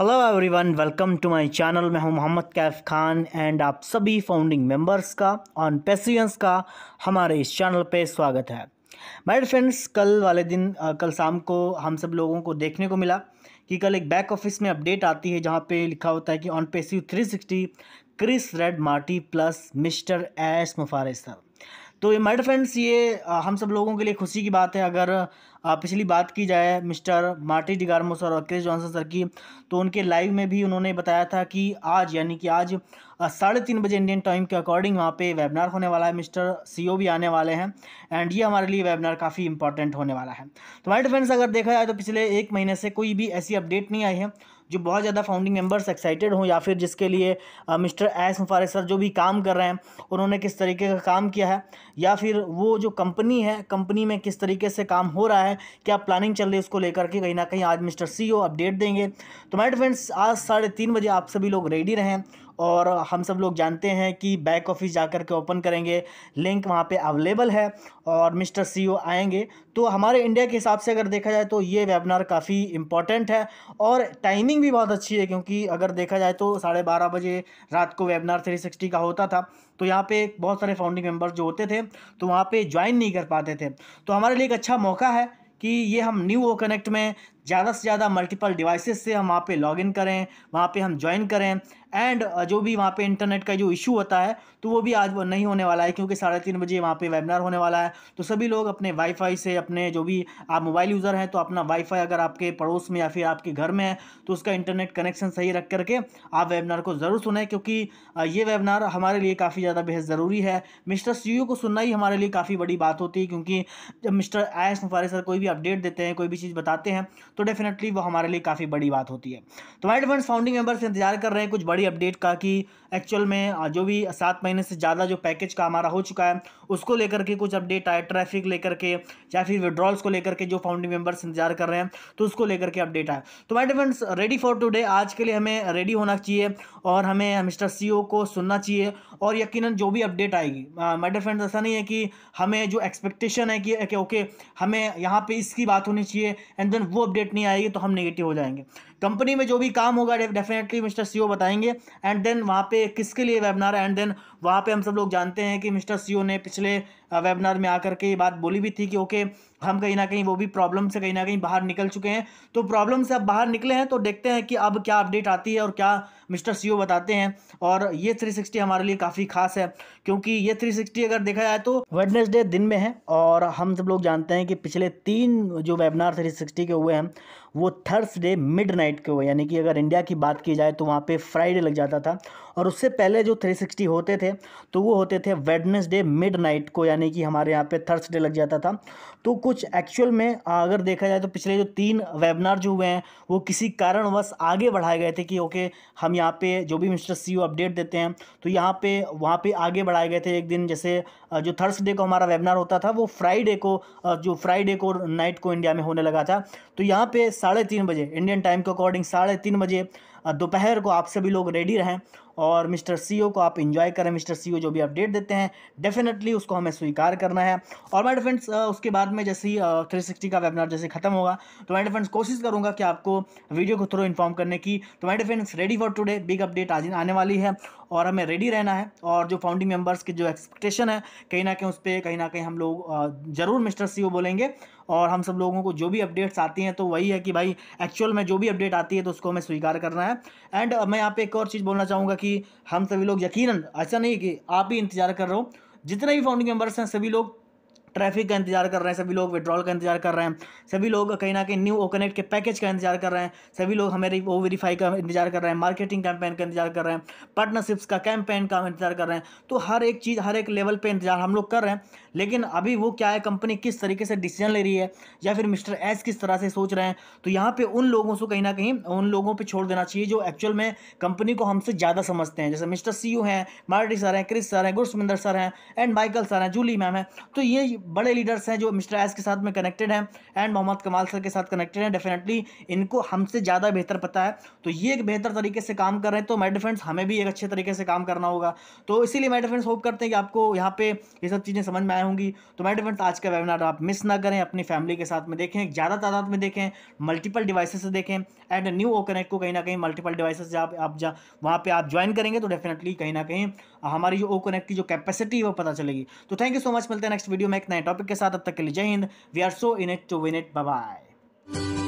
hello everyone welcome to my channel मैं हूं Mohammad Kaif Khan and आप सभी फाउंडिंग मेंबर्स का ऑन पेसियंस का हमारे इस चैनल पे स्वागत है माय फ्रेंड्स कल वाले दिन कल शाम को हम सब लोगों को देखने को मिला कि कल एक बैक ऑफिस में अपडेट आती है जहां पे लिखा होता है कि ऑन पेसिव 360 क्रिस रेड Marty plus mister Ash Mufareh sir तो ये माइड फ्रेंड्स ये हम सब लोगों के लिए खुशी की बात है अगर पिछली बात की जाए मिस्टर मार्टी डिगार्मो सर और क्रिस जॉनसन सर की तो उनके लाइव में भी उन्होंने बताया था कि आज यानी कि आज साढ़े तीन बजे इंडियन टाइम के अकॉर्डिंग वहाँ पे वेबिनार होने वाला है मिस्टर सीओ भी आने वाले हैं एंड ये हमारे लिए वेबिनार काफ़ी इंपॉर्टेंट होने वाला है तो माइड फ्रेंड्स अगर देखा जाए तो पिछले एक महीने से कोई भी ऐसी अपडेट नहीं आई है जो बहुत ज़्यादा फाउंडिंग मेम्बर्स एक्साइटेड हों या फिर जिसके लिए मिस्टर एस मुफारे सर जो भी काम कर रहे हैं उन्होंने किस तरीके का काम किया है या फिर वो जो कंपनी है कंपनी में किस तरीके से काम हो रहा है क्या प्लानिंग चल रही है उसको लेकर के कहीं ना कहीं आज मिस्टर सी अपडेट e देंगे तो माइट फ्रेंड्स आज साढ़े तीन बजे आप सभी लोग रेडी रहें और हम सब लोग जानते हैं कि बैक ऑफिस जा कर के ओपन करेंगे लिंक वहाँ पे अवेलेबल है और मिस्टर सीईओ e आएंगे तो हमारे इंडिया के हिसाब से अगर देखा जाए तो ये वेबिनार काफ़ी इंपॉर्टेंट है और टाइमिंग भी बहुत अच्छी है क्योंकि अगर देखा जाए तो साढ़े बारह बजे रात को वेबिनार थ्री सिक्सटी का होता था तो यहाँ पे बहुत सारे फाउंडिंग मेम्बर्स जो होते थे तो वहाँ पर ज्वाइन नहीं कर पाते थे तो हमारे लिए एक अच्छा मौका है कि ये हम न्यू ओ कनेक्ट में ज़्यादा से ज़्यादा मल्टीपल डिवाइसेस से हम वहाँ पे लॉगिन करें वहाँ पे हम ज्वाइन करें एंड जो भी वहाँ पे इंटरनेट का जो इशू होता है तो वो भी आज नहीं होने वाला है क्योंकि साढ़े तीन बजे वहाँ पे वेबिनार होने वाला है तो सभी लोग अपने वाईफाई से अपने जो भी आप मोबाइल यूज़र हैं तो अपना वाईफाई अगर आपके पड़ोस में या फिर आपके घर में है तो उसका इंटरनेट कनेक्शन सही रख करके आप वेबिनार को ज़रूर सुने क्योंकि ये वेबिनार हमारे लिए काफ़ी ज़्यादा बेहद ज़रूरी है मिस्टर सी को सुनना ही हमारे लिए काफ़ी बड़ी बात होती है क्योंकि जब मिस्टर आयस मुफारे सर कोई भी अपडेट देते हैं कोई भी चीज़ बताते हैं तो डेफिनेटली वो हमारे लिए काफ़ी बड़ी बात होती है तो वाइट फंड फाउंडिंग मेंबर्स इंतजार कर रहे हैं कुछ बड़ी अपडेट का कि एक्चुअल में जो भी सात महीने से ज़्यादा जो पैकेज का हमारा हो चुका है उसको लेकर के कुछ अपडेट आए ट्रैफिक लेकर के या फिर विड्रॉल्स को लेकर के जो फाउंडिंग मेंबर्स इंतजार कर रहे हैं तो उसको लेकर के अपडेट आए तो my friends ready for today आज के लिए हमें रेडी होना चाहिए और हमें मिस्टर सी e को सुनना चाहिए और यकीन जो भी अपडेट आएगी माइट फ्रेंड्स ऐसा नहीं है कि हमें जो एक्सपेक्टेशन है कि ओके हमें यहाँ पर इसकी बात होनी चाहिए एंड देन वो अपडेट नहीं आएगी तो हम नेगेटिव हो जाएंगे कंपनी में जो भी काम होगा डेफिनेटली मिस्टर सीओ बताएंगे एंड देन वहाँ पे किसके लिए वेबिनार है एंड देन वहाँ पे हम सब लोग जानते हैं कि मिस्टर सीओ ने पिछले वेबिनार में आकर के ये बात बोली भी थी कि ओके हम कहीं ना कहीं वो भी प्रॉब्लम से कहीं ना कहीं बाहर निकल चुके हैं तो प्रॉब्लम से अब बाहर निकले हैं तो देखते हैं कि अब क्या अपडेट आती है और क्या मिस्टर सीओ बताते हैं और ये 360 हमारे लिए काफ़ी खास है क्योंकि ये 360 अगर देखा जाए तो वेडनेसडे दिन में है और हम सब लोग जानते हैं कि पिछले तीन जो वेबिनार थ्री के हुए हैं वो थर्सडे मिड नाइट को यानी कि अगर इंडिया की बात की जाए तो वहाँ पे फ्राइडे लग जाता था और उससे पहले जो 360 होते थे तो वो होते थे वेडनेसडे मिड नाइट को यानी कि हमारे यहाँ पे थर्सडे लग जाता था तो कुछ एक्चुअल में अगर देखा जाए तो पिछले जो तीन वेबिनार जो हुए हैं वो किसी कारणवश आगे बढ़ाए गए थे कि ओके हम यहाँ पे जो भी मिस्टर सी अपडेट e देते हैं तो यहाँ पे वहाँ पे आगे बढ़ाए गए थे एक दिन जैसे जो थर्सडे को हमारा वेबिनार होता था वो फ्राइडे को जो फ्राइडे को नाइट को इंडिया में होने लगा था तो यहाँ पे साढ़े तीन बजे इंडियन टाइम के अकॉर्डिंग साढ़े तीन बजे दोपहर को आप सभी लोग रेडी रहें और मिस्टर सीईओ को आप इन्जॉय करें मिस्टर सीईओ जो भी अपडेट देते हैं डेफिनेटली उसको हमें स्वीकार करना है और माय फ्रेंड्स उसके बाद में जैसे ही थ्री सिक्सटी का वेबिनार जैसे खत्म होगा तो माय फ्रेंड्स कोशिश करूंगा कि आपको वीडियो को थ्रू इन्फॉर्म करने की तो my friends ready for today big update आज आने वाली है और हमें रेडी रहना है और जो फाउंडिंग मेम्बर्स की जो एक्सपेक्टेशन है कहीं ना कहीं उस पर कहीं ना कहीं हम लोग ज़रूर मिस्टर सी बोलेंगे और हम सब लोगों को जो भी अपडेट्स आती हैं तो वही है कि भाई एक्चुअल में जो भी अपडेट आती है तो उसको हमें स्वीकार करना है है एंड uh, मैं यहाँ पे एक और चीज़ बोलना चाहूँगा कि हम सभी लोग यकीनन ऐसा नहीं कि आप ही इंतजार कर रहे हो जितने भी फाउंडिंग मेम्बर्स हैं सभी लोग ट्रैफिक का इंतजार कर रहे हैं सभी लोग विड्रॉल का इंतजार कर रहे हैं सभी लोग कहीं ना कहीं न्यू ओकनेट के पैकेज का इंतजार कर रहे हैं सभी लोग हमारे ओ वेरीफाई का इंतजार कर रहे हैं मार्केटिंग कैंपेन का इंतजार कर रहे हैं पार्टनरशिप्स का कैंपेन का इंतजार कर रहे हैं तो हर एक चीज़ हर एक लेवल पर इंतजार हम लोग कर रहे हैं लेकिन अभी वो क्या है कंपनी किस तरीके से डिसीजन ले रही है या फिर मिस्टर एस किस तरह से सोच रहे हैं तो यहाँ पर उन लोगों से कहीं ना कहीं उन लोगों पर छोड़ देना चाहिए जो एक्चुअल में कंपनी को हमसे ज़्यादा समझते हैं जैसे मिस्टर सी हैं मार्टी सर हैं क्रिस सर हैं गुरसमिंदर सर हैं एंड माइकल सर हैं जूली मैम हैं तो ये बड़े लीडर्स हैं जो मिस्टर एस के साथ में कनेक्टेड हैं एंड मोहम्मद कमाल सर के साथ कनेक्टेड हैं डेफिनेटली इनको हमसे ज़्यादा बेहतर पता है तो ये एक बेहतर तरीके से काम कर रहे हैं तो माई फ्रेंड्स हमें भी एक अच्छे तरीके से काम करना होगा तो इसीलिए माई डिफेंस होप करते हैं कि आपको यहाँ पे ये सब चीज़ें समझ में आए होंगी तो माई डिफेंस आज का वेबिनार आप मिस ना करें अपनी फैमिली के साथ में देखें ज़्यादा तादाद में देखें मल्टीपल डिवाइसेस से देखें एंड न्यू ओ कनेक्ट को कहीं ना कहीं मल्टीपल डिवाइस से आप जहाँ जा वहाँ पर आप ज्वाइन करेंगे तो डेफिनेटली कहीं ना कहीं हमारी जो ओ कनेक्ट की जो कैपेसिटी है वो पता चलेगी तो थैंक यू सो मच मिलते हैं नेक्स्ट वीडियो में एक नए टॉपिक के साथ अब तक के लिए Jai Hind we are so in it to win it bye